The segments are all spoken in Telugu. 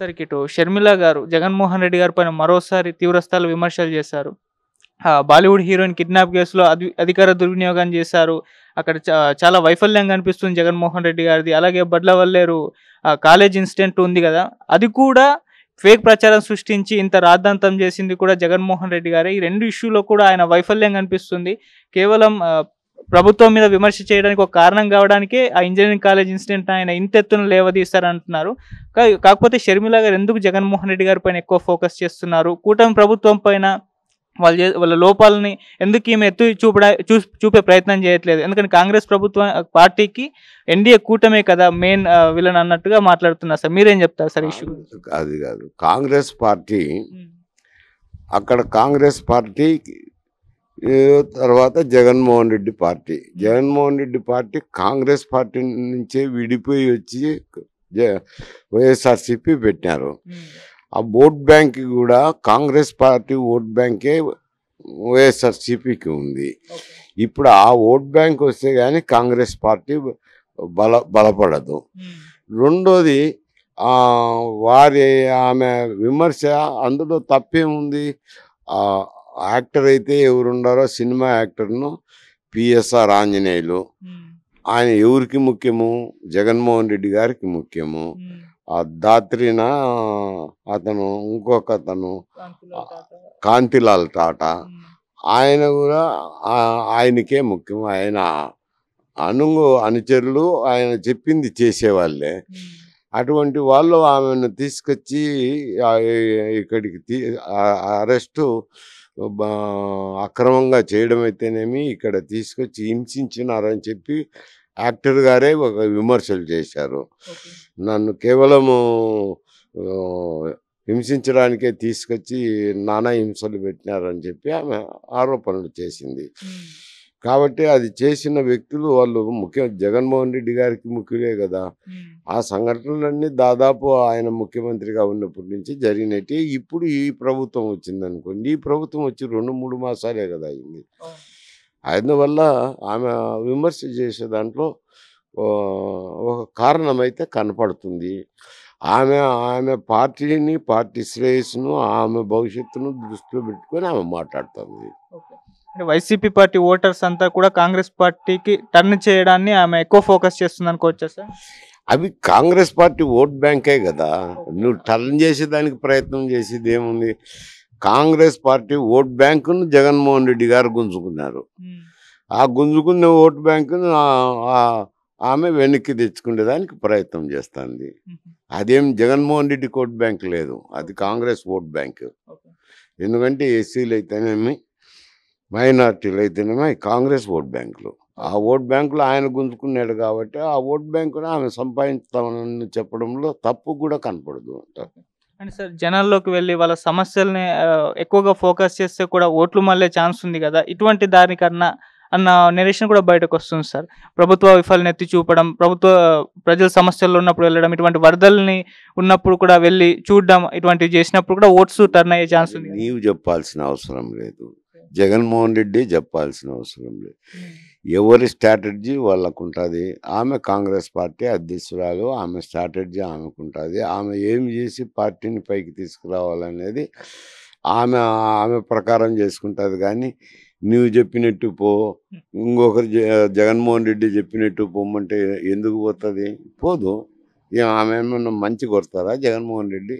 సరికి ఇటు షర్మిల గారు జగన్మోహన్ రెడ్డి గారి పైన మరోసారి తీవ్రస్థాయిలో విమర్శలు చేశారు బాలీవుడ్ హీరోయిన్ కిడ్నాప్ కేసులో అధికార దుర్వినియోగం చేశారు అక్కడ చాలా వైఫల్యం కనిపిస్తుంది జగన్మోహన్ రెడ్డి గారిది అలాగే బడ్లవల్లేరు కాలేజ్ ఇన్సిడెంట్ ఉంది కదా అది కూడా ఫేక్ ప్రచారం సృష్టించి ఇంత రాద్ధాంతం చేసింది కూడా జగన్మోహన్ రెడ్డి గారే ఈ రెండు ఇష్యూలో కూడా ఆయన వైఫల్యం కనిపిస్తుంది కేవలం ప్రభుత్వం మీద విమర్శ చేయడానికి ఒక కారణం కావడానికి ఆ ఇంజనీరింగ్ కాలేజ్ ఇన్సిడెంట్ ఆయన ఇంత ఎత్తున లేవదీస్తారంటున్నారు కాకపోతే షర్మిల గారు ఎందుకు జగన్మోహన్ రెడ్డి గారి పైన ఎక్కువ ఫోకస్ చేస్తున్నారు కూటమి ప్రభుత్వం పైన వాళ్ళ వాళ్ళ లోపాలని ఎందుకు ఈమె ఎత్తు చూపడా చూ చూపే ప్రయత్నం చేయట్లేదు ఎందుకంటే కాంగ్రెస్ ప్రభుత్వం పార్టీకి ఎన్డీఏ కూటమే కదా మెయిన్ విలన్ అన్నట్టుగా మాట్లాడుతున్నారు సార్ మీరేం చెప్తారు సార్ ఇష్యూ అది కాదు కాంగ్రెస్ పార్టీ అక్కడ కాంగ్రెస్ పార్టీ తర్వాత Jaganmohan Reddy party Jaganmohan Reddy party Congress party నుంచే విడిపోయి వచ్చి వైఎస్ఆర్సీపీ పెట్టినారు ఆ ఓట్ బ్యాంక్ కూడా కాంగ్రెస్ పార్టీ ఓట్ బ్యాంకే వైఎస్ఆర్సీపీకి ఉంది ఇప్పుడు ఆ ఓట్ బ్యాంక్ వస్తే కానీ కాంగ్రెస్ పార్టీ బల బలపడదు రెండోది వారి ఆమె విమర్శ అందులో తప్పేముంది యాక్టర్ అయితే ఎవరుండారో సినిమా యాక్టర్ను పిఎస్ఆర్ ఆంజనేయులు ఆయన ఎవరికి ముఖ్యము జగన్మోహన్ రెడ్డి గారికి ముఖ్యము ఆ దాత్రిన అతను ఇంకొక అతను కాంతిలాల్ టాటా ఆయన కూడా ఆయనకే ముఖ్యం ఆయన అనుగు అనుచరులు ఆయన చెప్పింది చేసేవాళ్ళే అటువంటి వాళ్ళు ఆమెను తీసుకొచ్చి ఇక్కడికి తీ అరెస్టు అక్రమంగా చేయడం అయితేనేమి ఇక్కడ తీసుకొచ్చి హింసించినారు అని చెప్పి యాక్టర్ గారే ఒక విమర్శలు చేశారు నన్ను కేవలము హింసించడానికే తీసుకొచ్చి నానా హింసలు పెట్టినారని చెప్పి ఆమె ఆరోపణలు చేసింది కాబట్టి అది చేసిన వ్యక్తులు వాళ్ళు ముఖ్య జగన్మోహన్ రెడ్డి గారికి ముఖ్యులే కదా ఆ సంఘటనలన్నీ దాదాపు ఆయన ముఖ్యమంత్రిగా ఉన్నప్పటి నుంచి జరిగినట్టే ఇప్పుడు ఈ ప్రభుత్వం వచ్చింది అనుకోండి ఈ ప్రభుత్వం వచ్చి రెండు మూడు మాసాలే కదా అయింది అందువల్ల ఆమె విమర్శ చేసే దాంట్లో ఒక కారణమైతే కనపడుతుంది ఆమె ఆమె పార్టీని పార్టీ శ్రేయస్సును ఆమె భవిష్యత్తును దృష్టిలో పెట్టుకొని ఆమె మాట్లాడుతుంది అంటే వైసీపీ పార్టీ ఓటర్స్ అంతా కూడా కాంగ్రెస్ పార్టీకి టర్న్ చేయడాన్ని ఆమె ఎక్కువ ఫోకస్ చేస్తుంది అనుకోవచ్చా సార్ అవి కాంగ్రెస్ పార్టీ ఓట్ బ్యాంకే కదా నువ్వు టర్న్ చేసేదానికి ప్రయత్నం చేసేది ఏముంది కాంగ్రెస్ పార్టీ ఓట్ బ్యాంకును జగన్మోహన్ రెడ్డి గారు గుంజుకున్నారు ఆ గుంజుకున్న ఓట్ బ్యాంకును ఆమె వెనక్కి తెచ్చుకునేదానికి ప్రయత్నం చేస్తుంది అదేం జగన్మోహన్ రెడ్డి ఓట్ బ్యాంక్ లేదు అది కాంగ్రెస్ ఓట్ బ్యాంక్ ఎందుకంటే ఎస్సీలు అయితేనేమి మైనార్టీలు అయితేనేమో కాంగ్రెస్ ఓట్ బ్యాంకులు ఆ ఓట్ బ్యాంకులో ఆయన గుంజుకున్నాడు కాబట్టి ఆ ఓట్ బ్యాంకును ఆమె సంపాదించుతామని చెప్పడంలో తప్పు కూడా కనపడదు అంటే అండ్ సార్ జనాల్లోకి వెళ్ళి వాళ్ళ సమస్యల్ని ఎక్కువగా ఫోకస్ చేస్తే కూడా ఓట్లు మళ్ళే ఛాన్స్ ఉంది కదా ఇటువంటి దానికన్నా అన్న నిరీక్షణ కూడా బయటకు వస్తుంది సార్ ప్రభుత్వ విఫలం ఎత్తి చూపడం ప్రభుత్వ ప్రజల సమస్యల్లో ఉన్నప్పుడు వెళ్ళడం ఇటువంటి వరదల్ని ఉన్నప్పుడు కూడా వెళ్ళి చూడడం ఇటువంటివి చేసినప్పుడు కూడా ఓట్స్ టర్న్ అయ్యే ఛాన్స్ ఉంది నీవు చెప్పాల్సిన అవసరం లేదు జగన్మోహన్ రెడ్డి చెప్పాల్సిన అవసరం లేదు ఎవరి స్ట్రాటజీ వాళ్ళకు ఉంటుంది ఆమె కాంగ్రెస్ పార్టీ అధ్యక్షురాలు ఆమె స్ట్రాటజీ ఆమెకు ఉంటుంది ఆమె ఏమి చేసి పార్టీని పైకి తీసుకురావాలనేది ఆమె ఆమె ప్రకారం చేసుకుంటుంది కానీ నువ్వు చెప్పినట్టు పో ఇంకొకరు జగన్మోహన్ రెడ్డి చెప్పినట్టు పోమంటే ఎందుకు పోతుంది పోదు ఆమె మంచి కొడతారా జగన్మోహన్ రెడ్డి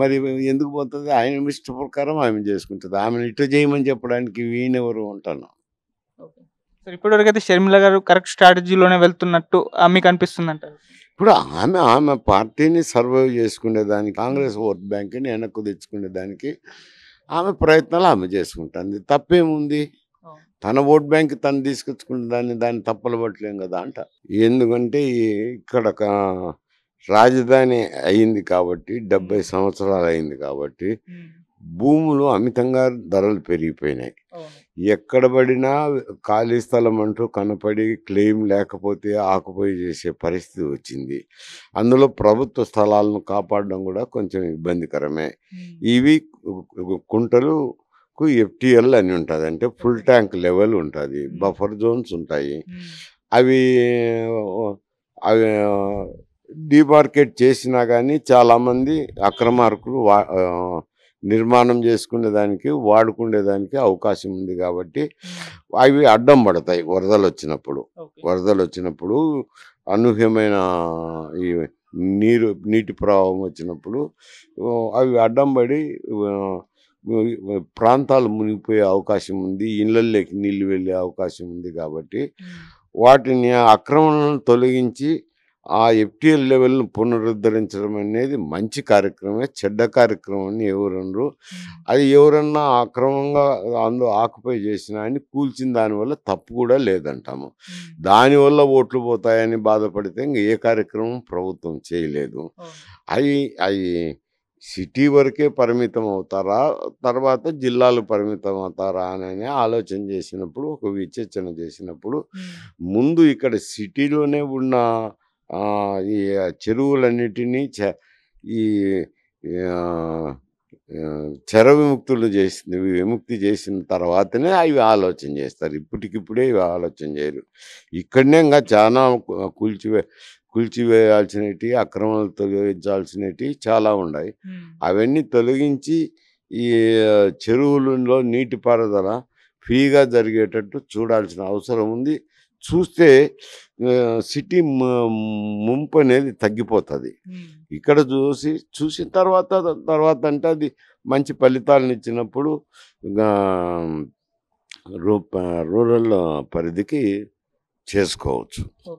మరి ఎందుకు పోతుంది ఆయన ఇష్ట ప్రకారం ఆమె చేసుకుంటుంది ఆమెను ఇటు చేయమని చెప్పడానికి వీనెవరు ఉంటాను ఇప్పటివరకు అయితే షర్మిల గారు కరెక్ట్ స్ట్రాటజీలోనే వెళ్తున్నట్టు మీకు అనిపిస్తుంది అంటారు ఇప్పుడు ఆమె ఆమె పార్టీని సర్వైవ్ చేసుకునేదానికి కాంగ్రెస్ ఓట్ బ్యాంక్ని వెనక్కు తెచ్చుకునేదానికి ఆమె ప్రయత్నాలు ఆమె చేసుకుంటుంది తప్పేముంది తన ఓట్ బ్యాంక్ తను తీసుకొచ్చుకునే దాన్ని దాన్ని తప్పలు పట్టలేం కదా అంట ఎందుకంటే ఇక్కడ రాజధాని అయింది కాబట్టి డెబ్బై సంవత్సరాలు అయింది కాబట్టి భూములు అమితంగా ధరలు పెరిగిపోయినాయి ఎక్కడ పడినా ఖాళీ స్థలం అంటూ కనపడి క్లెయిమ్ లేకపోతే ఆకుపోయి చేసే పరిస్థితి వచ్చింది అందులో ప్రభుత్వ స్థలాలను కాపాడడం కూడా కొంచెం ఇబ్బందికరమే ఇవి కుంటలు కు ఎఫ్టిఎల్ అని ఉంటుంది అంటే ఫుల్ ట్యాంక్ లెవెల్ ఉంటుంది బఫర్ జోన్స్ ఉంటాయి అవి అవి డిమార్కెట్ చేసినా కానీ చాలామంది అక్రమార్కులు వా నిర్మాణం చేసుకునే దానికి వాడుకునే దానికి అవకాశం ఉంది కాబట్టి hmm. అవి అడ్డం పడతాయి వరదలు వచ్చినప్పుడు వరదలు వచ్చినప్పుడు అనూహ్యమైన ఈ నీరు నీటి ప్రవాహం వచ్చినప్పుడు అవి అడ్డం పడి ప్రాంతాలు మునిగిపోయే అవకాశం ఉంది ఇళ్ళల్లోకి నీళ్ళు వెళ్ళే అవకాశం ఉంది కాబట్టి hmm. వాటిని అక్రమణను తొలగించి ఆ ఎఫ్టీఎల్ లెవెల్ను పునరుద్ధరించడం అనేది మంచి కార్యక్రమే చెడ్డ కార్యక్రమం అని ఎవరన్నారు అది ఎవరన్నా అక్రమంగా అందులో ఆక్యుపై చేసిన అని కూల్చిన దానివల్ల తప్పు కూడా లేదంటాము దానివల్ల ఓట్లు పోతాయని బాధపడితే ఇంక ఏ కార్యక్రమం ప్రభుత్వం చేయలేదు అవి అవి సిటీ వరకే పరిమితం అవుతారా తర్వాత జిల్లాలు పరిమితం అవుతారా అని ఆలోచన చేసినప్పుడు ఒక విచర్చన చేసినప్పుడు ముందు ఇక్కడ సిటీలోనే ఉన్న ఈ చెరువులన్నిటినీ చ ఈ చెర విముక్తులు చేసింది విముక్తి చేసిన తర్వాతనే అవి ఆలోచన చేస్తారు ఇప్పటికిప్పుడే ఇవి ఆలోచన చేయరు ఇక్కడనే ఇంకా చాలా కూల్చివే కూల్చివేయాల్సినవి అక్రమాలు తొలగించాల్సినవి చాలా ఉన్నాయి అవన్నీ తొలగించి ఈ చెరువులలో నీటిపారుదల ఫ్రీగా జరిగేటట్టు చూడాల్సిన అవసరం ఉంది చూస్తే సిటీ ముంపు అనేది తగ్గిపోతుంది ఇక్కడ చూసి చూసిన తర్వాత తర్వాత అంటే అది మంచి ఫలితాలను ఇచ్చినప్పుడు రూరల్ పరిధికి చేసుకోవచ్చు